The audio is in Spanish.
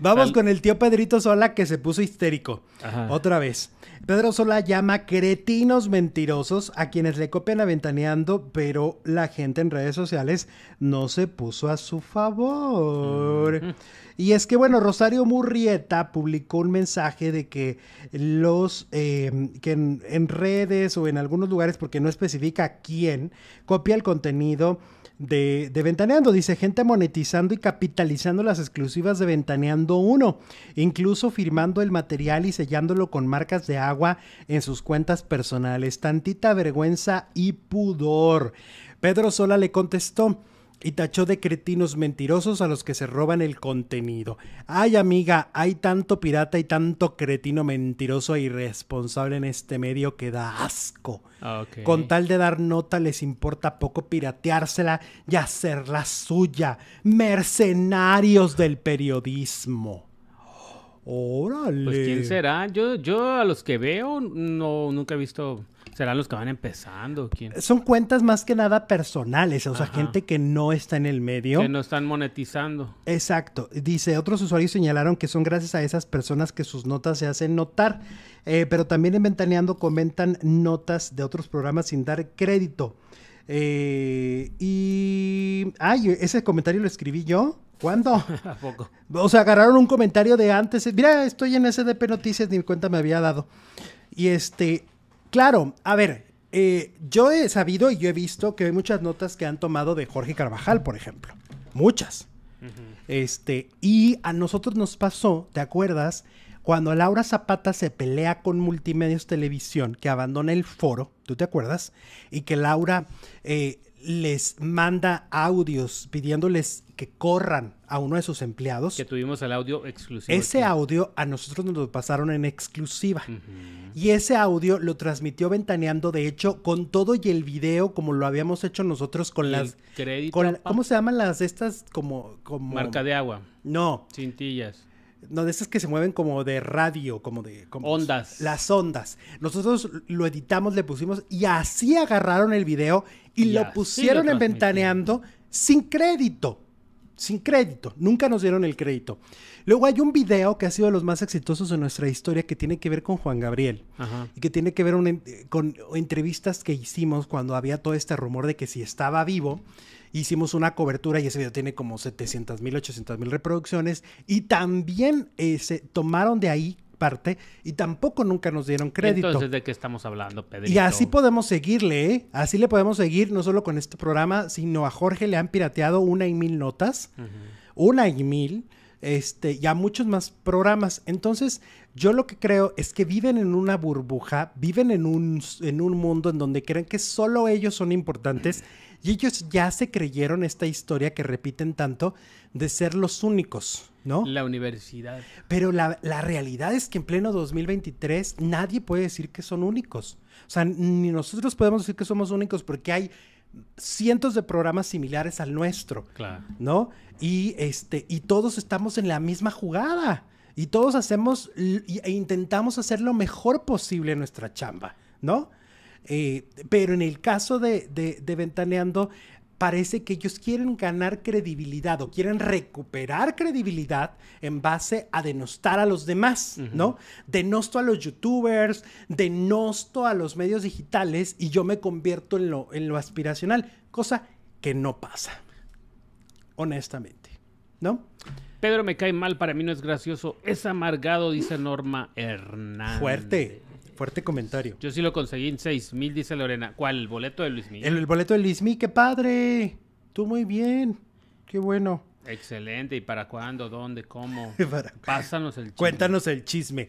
Vamos con el tío Pedrito Sola que se puso histérico. Otra vez. Pedro Sola llama cretinos mentirosos a quienes le copian aventaneando, pero la gente en redes sociales no se puso a su favor. Y es que, bueno, Rosario Murrieta publicó un mensaje de que los em, que en, redes o en algunos lugares, porque no especifica quién, copia el contenido de, Ventaneando. Dice gente monetizando y capitalizando las exclusivas de Ventaneando uno, incluso firmando el material y sellándolo con marcas de agua en sus cuentas personales. Tantita vergüenza y pudor. Pedro Sola le contestó, y tachó de cretinos mentirosos a los que se roban el contenido. Ay amiga, hay tanto pirata y tanto cretino mentiroso e irresponsable en este medio que da asco. Ah, Con tal de dar nota les importa poco pirateársela y hacerla suya. Mercenarios del periodismo. Órale. Pues quién será. Yo, yo a los que veo, no, nunca he visto. Serán los que van empezando. Son cuentas más que nada personales, o sea, gente que no está en el medio. Que no están monetizando. Exacto. Dice, otros usuarios señalaron que son gracias a esas personas que sus notas se hacen notar. Eh, pero también en Ventaneando comentan notas de otros programas sin dar crédito. Eh, y. Ay, ese comentario lo escribí yo. ¿Cuándo? ¿A poco? O sea, agarraron un comentario de antes. Mira, estoy en SDP Noticias, ni cuenta me había dado. Y este. Claro, a ver, eh, yo he sabido y yo he visto que hay muchas notas que han tomado de Jorge Carvajal, por ejemplo. Muchas. Este, y a nosotros nos pasó, ¿te acuerdas? Cuando Laura Zapata se pelea con Multimedios Televisión, que abandona el foro, ¿tú te acuerdas? Y que Laura eh, les manda audios pidiéndoles que corran a uno de sus empleados. Que tuvimos el audio exclusivo. Ese audio a nosotros nos lo pasaron en exclusiva. Y ese audio lo transmitió Ventaneando, de hecho, con todo y el video, como lo habíamos hecho nosotros con las... ¿Cómo se llaman las estas? Como, como... Marca de agua. No. Cintillas no, de esas que se mueven como de radio, como de... ondas. Las ondas. Nosotros lo editamos, le pusimos y así agarraron el video y, lo pusieron en Ventaneando sin crédito sin crédito, nunca nos dieron el crédito. Luego hay un video que ha sido de los más exitosos de nuestra historia que tiene que ver con Juan Gabriel Ajá. y que tiene que ver con entrevistas que hicimos cuando había todo este rumor de que si estaba vivo, hicimos una cobertura y ese video tiene como 700 mil, 800 mil reproducciones y también eh, se tomaron de ahí parte y tampoco nunca nos dieron crédito. Entonces, ¿de qué estamos hablando, Pedrito? Y así podemos seguirle, ¿eh? Así le podemos seguir, no solo con este programa, sino a Jorge le han pirateado una y mil notas, una y mil este, y a muchos más programas. Entonces, yo lo que creo es que viven en una burbuja, viven en un, en un mundo en donde creen que solo ellos son importantes y ellos ya se creyeron esta historia que repiten tanto de ser los únicos, ¿no? La universidad. Pero la, la realidad es que en pleno 2023 nadie puede decir que son únicos. O sea, ni nosotros podemos decir que somos únicos porque hay cientos de programas similares al nuestro, ¿no? Y, este, y todos estamos en la misma jugada y todos hacemos e intentamos hacer lo mejor posible nuestra chamba, ¿no? Eh, pero en el caso de Ventaneando, parece que ellos quieren ganar credibilidad o quieren recuperar credibilidad en base a denostar a los demás, ¿no? Denosto a los youtubers, denosto a los medios digitales y yo me convierto en lo, en lo aspiracional, cosa que no pasa, honestamente, ¿no? Pedro me cae mal, para mí no es gracioso, es amargado, dice Norma Hernández. Fuerte, Fuerte comentario. Yo sí lo conseguí en $6,000, mil, dice Lorena. ¿Cuál? ¿El boleto de Luis El, el boleto de Luis Mí, qué padre. Tú muy bien. Qué bueno. Excelente. ¿Y para cuándo? ¿Dónde? ¿Cómo? Pásanos el chisme. Cuéntanos el chisme.